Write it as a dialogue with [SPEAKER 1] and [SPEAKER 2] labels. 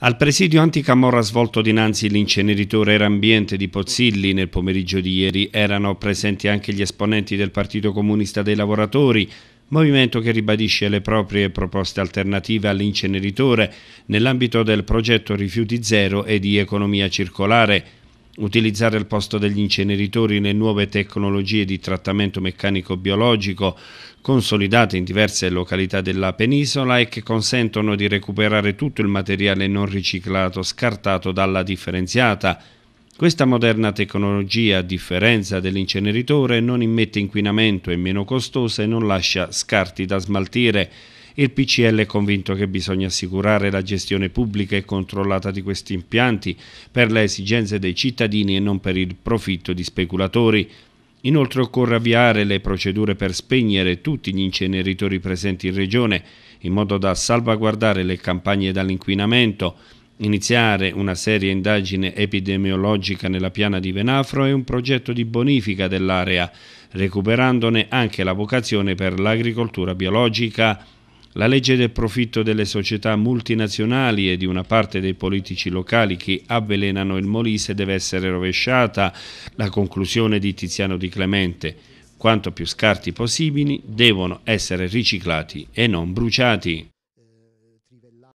[SPEAKER 1] Al presidio anticamorra svolto dinanzi l'inceneritore era ambiente di Pozzilli nel pomeriggio di ieri erano presenti anche gli esponenti del Partito Comunista dei Lavoratori, movimento che ribadisce le proprie proposte alternative all'inceneritore nell'ambito del progetto Rifiuti Zero e di Economia Circolare utilizzare al posto degli inceneritori le nuove tecnologie di trattamento meccanico biologico consolidate in diverse località della penisola e che consentono di recuperare tutto il materiale non riciclato scartato dalla differenziata. Questa moderna tecnologia, a differenza dell'inceneritore, non immette inquinamento, è meno costosa e non lascia scarti da smaltire. Il PCL è convinto che bisogna assicurare la gestione pubblica e controllata di questi impianti per le esigenze dei cittadini e non per il profitto di speculatori. Inoltre occorre avviare le procedure per spegnere tutti gli inceneritori presenti in regione in modo da salvaguardare le campagne dall'inquinamento, iniziare una seria indagine epidemiologica nella piana di Venafro e un progetto di bonifica dell'area, recuperandone anche la vocazione per l'agricoltura biologica la legge del profitto delle società multinazionali e di una parte dei politici locali che avvelenano il Molise deve essere rovesciata, la conclusione di Tiziano Di Clemente. Quanto più scarti possibili devono essere riciclati e non bruciati.